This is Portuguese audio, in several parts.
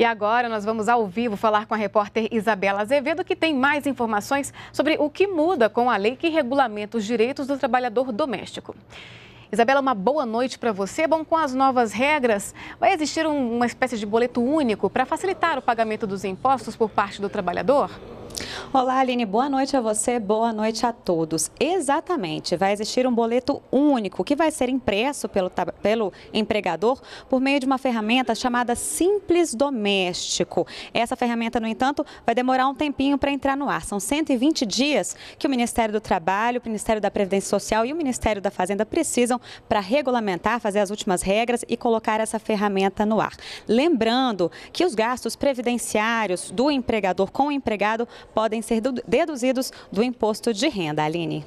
E agora nós vamos ao vivo falar com a repórter Isabela Azevedo, que tem mais informações sobre o que muda com a lei que regulamenta os direitos do trabalhador doméstico. Isabela, uma boa noite para você. Bom, com as novas regras, vai existir um, uma espécie de boleto único para facilitar o pagamento dos impostos por parte do trabalhador? Olá, Aline, boa noite a você, boa noite a todos. Exatamente, vai existir um boleto único que vai ser impresso pelo, pelo empregador por meio de uma ferramenta chamada Simples Doméstico. Essa ferramenta, no entanto, vai demorar um tempinho para entrar no ar. São 120 dias que o Ministério do Trabalho, o Ministério da Previdência Social e o Ministério da Fazenda precisam para regulamentar, fazer as últimas regras e colocar essa ferramenta no ar. Lembrando que os gastos previdenciários do empregador com o empregado podem podem ser deduzidos do imposto de renda, Aline.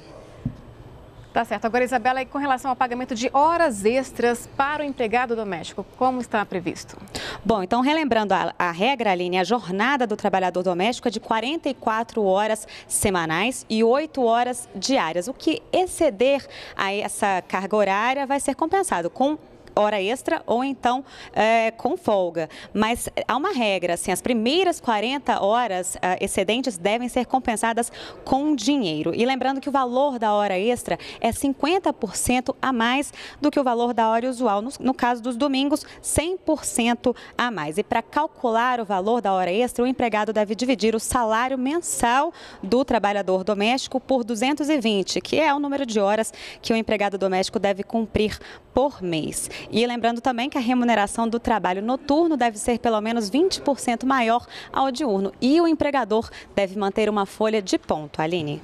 Tá certo. Agora, Isabela, e com relação ao pagamento de horas extras para o empregado doméstico, como está previsto? Bom, então, relembrando a, a regra, Aline, a jornada do trabalhador doméstico é de 44 horas semanais e 8 horas diárias. O que exceder a essa carga horária vai ser compensado com hora extra ou então é, com folga. Mas há uma regra, assim, as primeiras 40 horas é, excedentes devem ser compensadas com dinheiro. E lembrando que o valor da hora extra é 50% a mais do que o valor da hora usual. No, no caso dos domingos, 100% a mais. E para calcular o valor da hora extra, o empregado deve dividir o salário mensal do trabalhador doméstico por 220, que é o número de horas que o empregado doméstico deve cumprir por mês. E lembrando também que a remuneração do trabalho noturno deve ser pelo menos 20% maior ao diurno. E o empregador deve manter uma folha de ponto. Aline.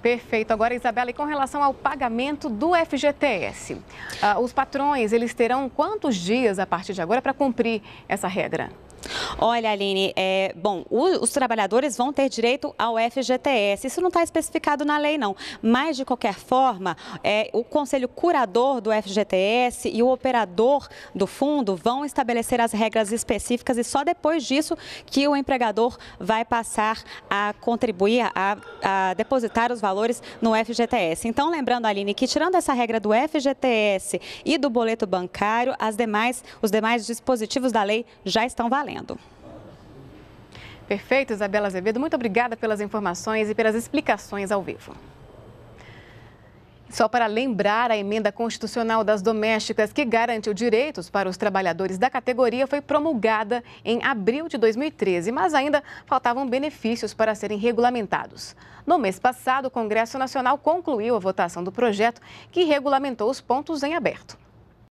Perfeito. Agora, Isabela, e com relação ao pagamento do FGTS, ah, os patrões, eles terão quantos dias a partir de agora para cumprir essa regra? Olha, Aline, é, bom, o, os trabalhadores vão ter direito ao FGTS. Isso não está especificado na lei, não. Mas, de qualquer forma, é, o Conselho Curador do FGTS e o operador do fundo vão estabelecer as regras específicas e só depois disso que o empregador vai passar a contribuir, a, a depositar os valores no FGTS. Então, lembrando, Aline, que tirando essa regra do FGTS e do boleto bancário, as demais, os demais dispositivos da lei já estão valendo. Perfeito, Isabela Azevedo. Muito obrigada pelas informações e pelas explicações ao vivo. Só para lembrar, a emenda constitucional das domésticas que garantiu direitos para os trabalhadores da categoria foi promulgada em abril de 2013, mas ainda faltavam benefícios para serem regulamentados. No mês passado, o Congresso Nacional concluiu a votação do projeto que regulamentou os pontos em aberto.